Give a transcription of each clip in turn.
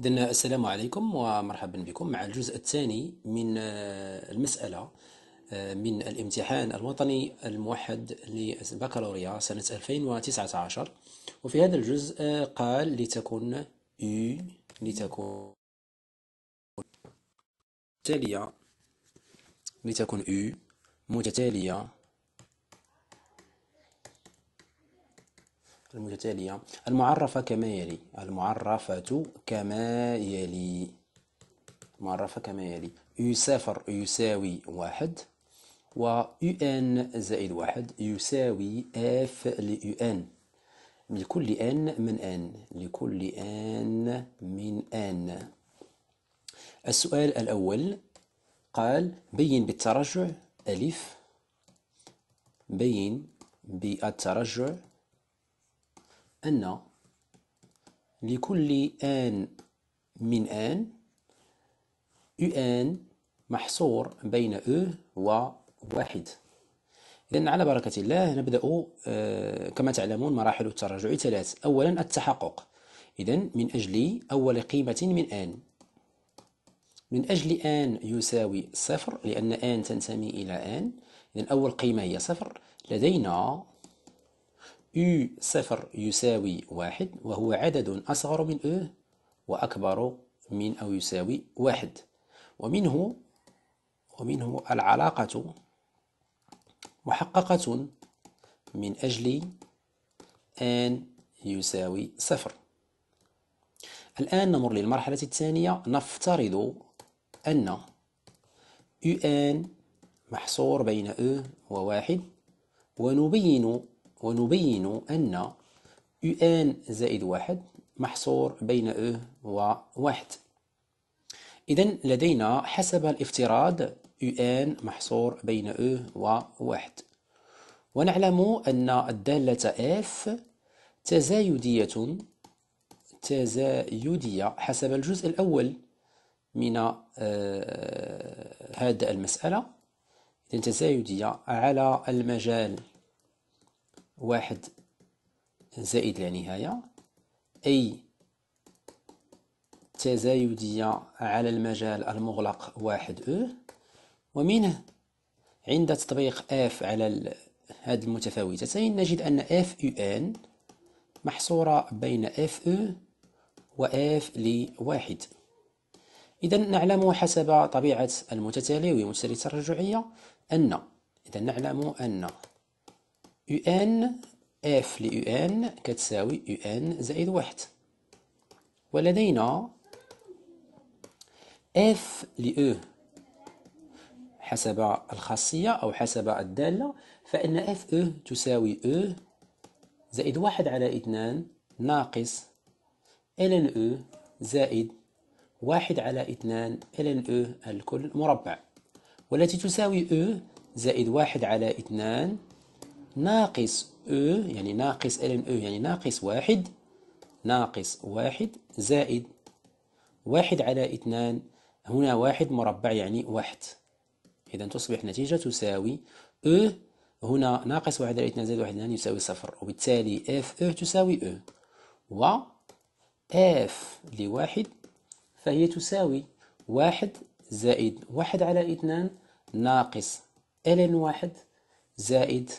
إذا السلام عليكم ومرحبا بكم مع الجزء الثاني من آه، المسألة آه، من الامتحان الوطني الموحد للبكالوريا سنة 2019 وفي هذا الجزء آه، قال لتكون U لتكون متتالية لتكون U متتالية المتتالية المعرفة كما يلي المعرفة كما يلي المعرفة كما يلي يسافر يساوي واحد و ان زائد واحد يساوي اف ليو ان لكل ان من ان لكل ان من ان السؤال الأول قال بين بالترجع ألف بين بالترجع أن لكل آن من آن آن محصور بين أو وواحد إذن على بركة الله نبدأ آه، كما تعلمون مراحل التراجع ثلاث أولا التحقق إذن من أجل أول قيمة من آن من أجل آن يساوي صفر لأن آن تنتمي إلى آن إذن أول قيمة هي صفر لدينا u صفر يساوي واحد وهو عدد أصغر من U وأكبر من أو يساوي واحد ومنه ومنه العلاقة محققة من أجل n يساوي صفر الآن نمر للمرحلة الثانية نفترض أن un محصور بين U وواحد ونبين ونبين أن un زائد واحد محصور بين e وواحد إذا لدينا حسب الافتراض un محصور بين e وواحد ونعلم أن الدالة f تزايدية تزايدية حسب الجزء الأول من آه، هذه المسألة تزايدية على المجال واحد زائد لا نهاية أي تزايدية على المجال المغلق واحد أو ومنه عند تطبيق اف على هاد المتفاوتتين نجد أن اف يو ان محصورة بين اف او واف لواحد إذا نعلم حسب طبيعة المتتالي ومتسري الترجعية أن إذا نعلم أن UN F ل UN كتساوي UN زائد واحد ولدينا F ل E حسب الخاصية أو حسب الدالة فإن اف او e تساوي او e زائد واحد على اثنان ناقص ln او e زائد واحد على اثنان ln او الكل مربع والتي تساوي او زائد واحد على اثنان ناقص او يعني ناقص ln او يعني ناقص واحد ناقص واحد زائد واحد على اثنان هنا واحد مربع يعني واحد إذا تصبح نتيجة تساوي او هنا ناقص واحد على اثنان زائد واحد اثنان يساوي صفر وبالتالي اف او تساوي او و اف لواحد فهي تساوي واحد زائد واحد على اثنان ناقص ln واحد زائد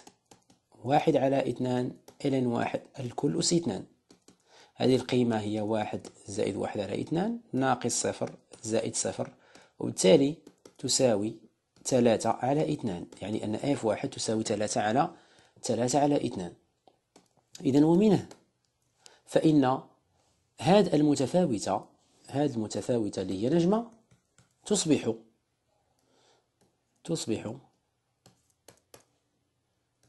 واحد على اثنان إلين واحد الكل أس اثنان هذه القيمة هي واحد زائد واحد على اثنان ناقص صفر زائد صفر وبالتالي تساوي ثلاثة على اثنان يعني أن f واحد تساوي ثلاثة على ثلاثة على اثنان إذا ومنه فإن هاد المتفاوتة هاد المتفاوتة اللي هي نجمة تصبح تصبح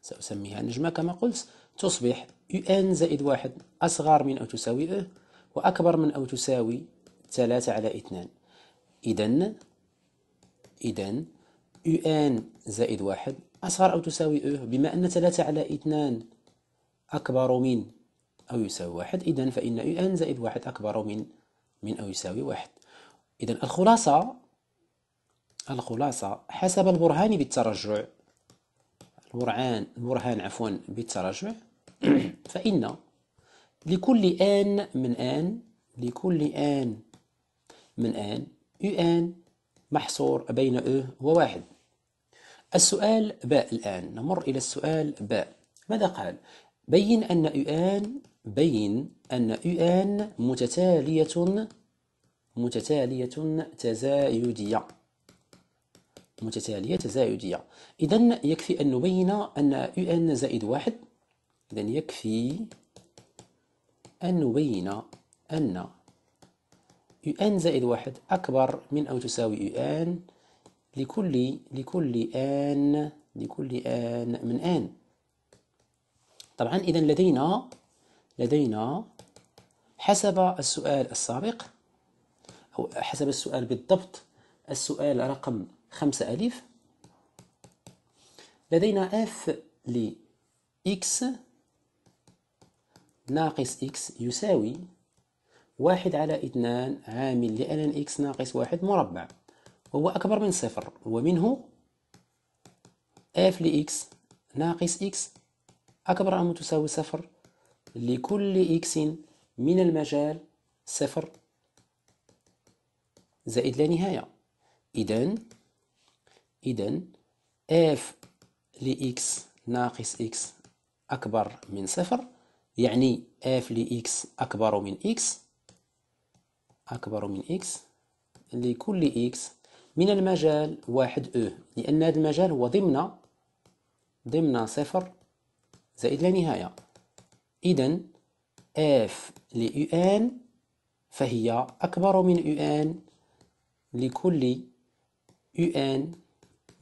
سأسميها نجمة كما قلت تصبح un زائد واحد أصغر من أو تساوي e وأكبر من أو تساوي ثلاثة على اثنان إذا إذا un زائد واحد أصغر أو تساوي e بما أن ثلاثة على اثنان أكبر من أو يساوي واحد إذا فإن un زائد واحد أكبر من من أو يساوي واحد إذا الخلاصة الخلاصة حسب البرهان بالترجع الورعان البرهان عفوا بالتراجع فإن لكل آن من آن لكل آن من آن يو آن محصور بين أو وواحد السؤال باء الآن نمر إلى السؤال باء ماذا قال؟ بين أن آن بين أن آن متتالية متتالية تزايدية متتالية تزايدية إذا يكفي أن نبين أن يو أن زائد واحد إذا يكفي أن نبين أن يو أن زائد واحد أكبر من أو تساوي يو أن لكل لكل آن لكل آن من آن طبعا إذا لدينا لدينا حسب السؤال السابق أو حسب السؤال بالضبط السؤال رقم خمسة ألف لدينا اف ل x ناقص x يساوي واحد على اثنان عامل لأن x ناقص واحد مربع وهو أكبر من صفر ومنه f ل x ناقص x أكبر أم تساوي صفر لكل x من المجال صفر زائد لا نهاية إذن إذا اف لإكس ناقص إكس أكبر من صفر يعني اف لإكس أكبر من إكس أكبر من إكس لكل إكس من المجال واحد أو e لأن هذا المجال هو ضمن ضمن صفر زائد لا نهاية إذا اف ليو ان فهي أكبر من او ان لكل او ان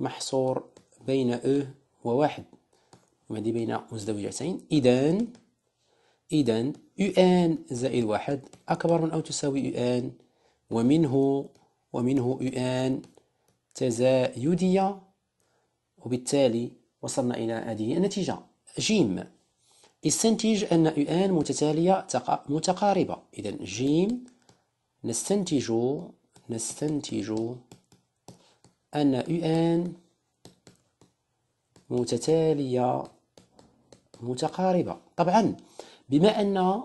محصور بين أو وواحد وهذه بين مزدوجتين إذن إذن أن زائد واحد أكبر من أو تساوي أن ومنه ومنه أن تزايدية وبالتالي وصلنا إلى هذه النتيجة جيم استنتج أن أن متتالية متقاربة إذا جيم نستنتج نستنتج أن UN متتالية متقاربة طبعا بما أن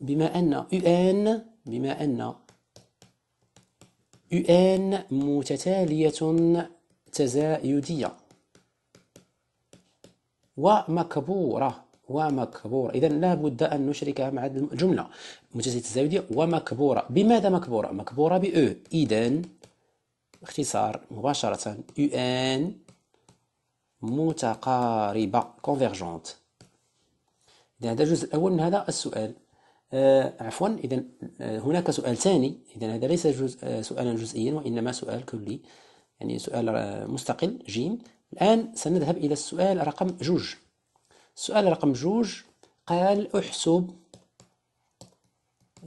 بما أن UN بما أن UN متتالية تزايدية ومكبورة ومكبورة إذا لا بد أن نشركها مع الجملة متتالية تزايدية ومكبورة بماذا مكبورة؟ مكبورة بأو إذا باختصار مباشرة ان متقاربة كونفيرجونت إذا هذا الجزء الأول من هذا السؤال آه عفوا إذا آه، هناك سؤال ثاني إذا هذا ليس جزء آه، سؤالا جزئيا وإنما سؤال كلي يعني سؤال آه، مستقل جيم الآن سنذهب إلى السؤال رقم جوج السؤال رقم جوج قال احسب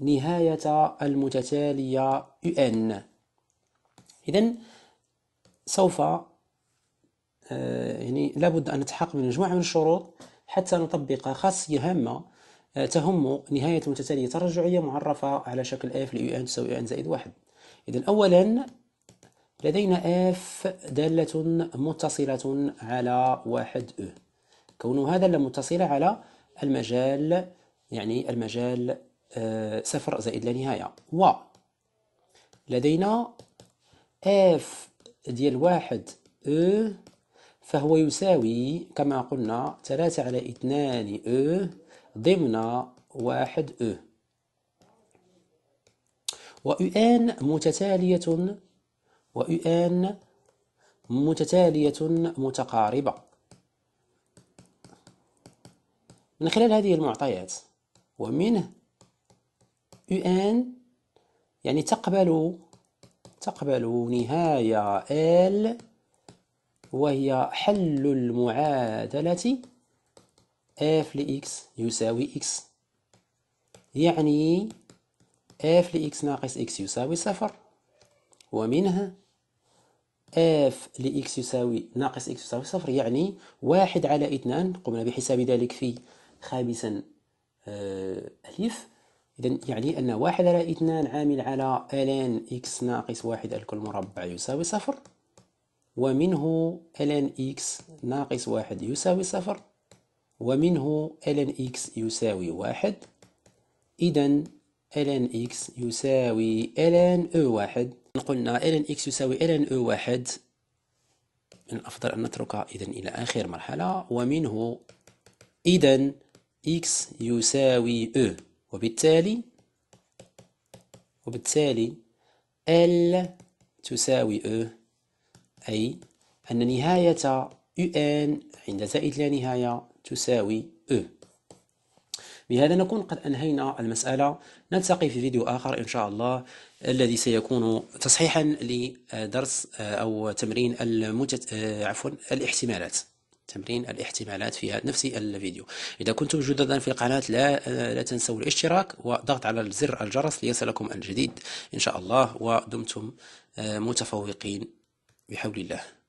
نهاية المتتالية UN إذا سوف آه، يعني لابد أن نتحقق من مجموعة من الشروط حتى نطبق خاصية هامة آه، تهم نهاية متتالية ترجعية معرفة على شكل f لu ان تساوي ان زائد واحد إذا أولا لدينا f دالة متصلة على واحد e كون هذا متصلة على المجال يعني المجال آه، صفر زائد لا نهاية و لدينا اف ديال واحد او e، فهو يساوي كما قلنا ثلاثة على اثنان او e ضمن واحد او e. و ان متتالية و ان متتالية متقاربة من خلال هذه المعطيات ومنه يو ان يعني تقبل تقبل نهاية ال وهي حل المعادلة f لx يساوي x يعني f لx ناقص x يساوي صفر ومنها f لx يساوي ناقص x يساوي صفر يعني واحد على اثنان قمنا بحساب ذلك في خامسا آه، ألف إذا يعني أن واحد على اثنان عامل على ln x ناقص واحد الكل مربع يساوي صفر ومنه ln x ناقص واحد يساوي صفر ومنه ln x يساوي واحد إذا ln x يساوي ln e واحد قلنا ln x يساوي ln e واحد من الأفضل أن نترك إذا إلى آخر مرحلة ومنه إذا x يساوي e وبالتالي وبالتالي L تساوي E أي أن نهاية UN عند زائد لا نهاية تساوي E بهذا نكون قد أنهينا المسألة نلتقي في فيديو آخر إن شاء الله الذي سيكون تصحيحا لدرس أو تمرين المتت... آه، عفوا الاحتمالات تمرين الاحتمالات في نفس الفيديو إذا كنتم جددا في القناة لا, لا تنسوا الاشتراك وضغط على زر الجرس ليصلكم الجديد إن شاء الله ودمتم آه، متفوقين بحول الله